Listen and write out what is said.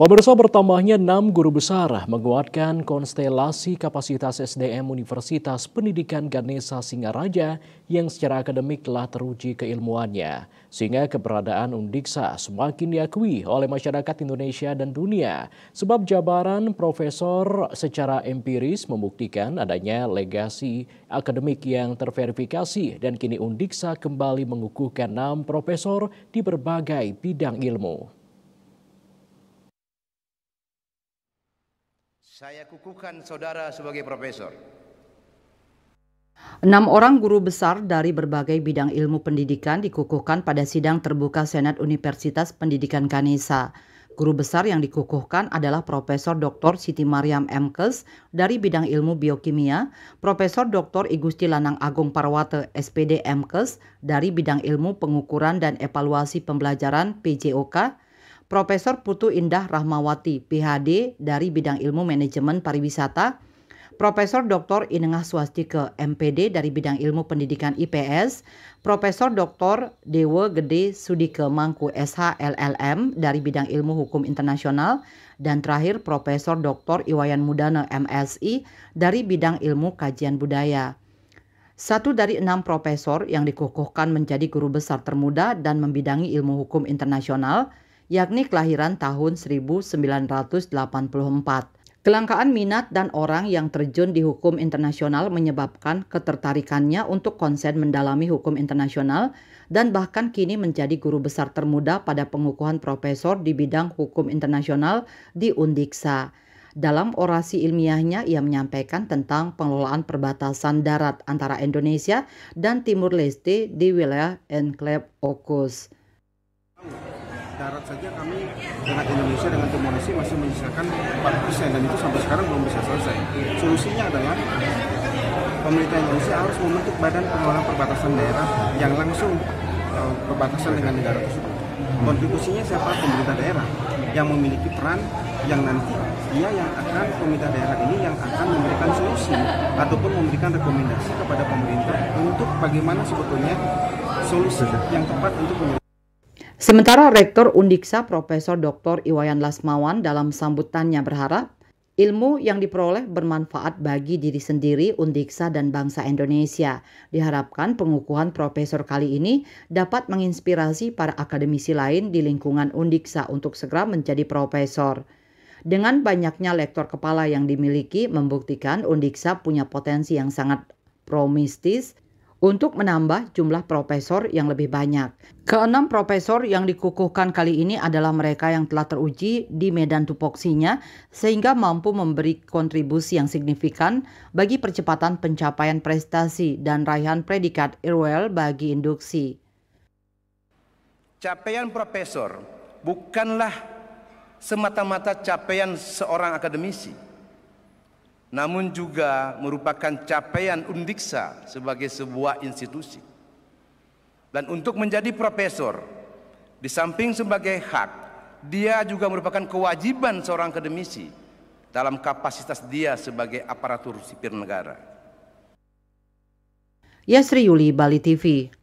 Pemirsa bertambahnya enam guru besar menguatkan konstelasi kapasitas SDM Universitas Pendidikan Ganesa Singaraja yang secara akademik telah teruji keilmuannya, sehingga keberadaan Undiksa semakin diakui oleh masyarakat Indonesia dan dunia, sebab jabaran profesor secara empiris membuktikan adanya legasi akademik yang terverifikasi dan kini Undiksa kembali mengukuhkan enam profesor di berbagai bidang ilmu. Saya kukuhkan saudara sebagai profesor. Enam orang guru besar dari berbagai bidang ilmu pendidikan dikukuhkan pada sidang terbuka Senat Universitas Pendidikan Kanisa. Guru besar yang dikukuhkan adalah Profesor Dr. Siti Mariam Emkes dari bidang ilmu biokimia, Profesor Dr. Igusti Lanang Agung Parwate SPD Emkes dari bidang ilmu pengukuran dan evaluasi pembelajaran PJOK, Profesor Putu Indah Rahmawati, PhD dari bidang ilmu manajemen pariwisata, Profesor Dr. Inengah Swastika, MPD dari bidang ilmu pendidikan IPS, Profesor Dr. Dewa Gede Sudike Mangku SH dari bidang ilmu hukum internasional, dan terakhir Profesor Dr. Iwayan Mudana MSI dari bidang ilmu kajian budaya. Satu dari enam profesor yang dikukuhkan menjadi guru besar termuda dan membidangi ilmu hukum internasional, yakni kelahiran tahun 1984. Kelangkaan minat dan orang yang terjun di hukum internasional menyebabkan ketertarikannya untuk konsen mendalami hukum internasional dan bahkan kini menjadi guru besar termuda pada pengukuhan profesor di bidang hukum internasional di Undiksa. Dalam orasi ilmiahnya, ia menyampaikan tentang pengelolaan perbatasan darat antara Indonesia dan Timur Leste di wilayah Enclave Okus darat saja kami dengan Indonesia dengan Timor Leste masih menyisakan 4 persen dan itu sampai sekarang belum bisa selesai. Solusinya adalah pemerintah Indonesia harus membentuk badan pengelola perbatasan daerah yang langsung eh, perbatasan dengan negara tersebut. Kontribusinya siapa pemerintah daerah yang memiliki peran yang nanti dia yang akan pemerintah daerah ini yang akan memberikan solusi ataupun memberikan rekomendasi kepada pemerintah untuk bagaimana sebetulnya solusi yang tepat untuk menyelesaikan. Sementara Rektor Undiksa Profesor Dr. Iwayan Lasmawan dalam sambutannya berharap ilmu yang diperoleh bermanfaat bagi diri sendiri, Undiksa dan bangsa Indonesia. Diharapkan pengukuhan profesor kali ini dapat menginspirasi para akademisi lain di lingkungan Undiksa untuk segera menjadi profesor. Dengan banyaknya lektor kepala yang dimiliki membuktikan Undiksa punya potensi yang sangat promistis untuk menambah jumlah profesor yang lebih banyak. Keenam profesor yang dikukuhkan kali ini adalah mereka yang telah teruji di medan tupoksinya sehingga mampu memberi kontribusi yang signifikan bagi percepatan pencapaian prestasi dan raihan predikat Irwell bagi induksi. Capaian profesor bukanlah semata-mata capaian seorang akademisi namun juga merupakan capaian Undiksa sebagai sebuah institusi. Dan untuk menjadi profesor, di samping sebagai hak, dia juga merupakan kewajiban seorang akademisi dalam kapasitas dia sebagai aparatur sipil negara. Yasri Yuli, Bali TV.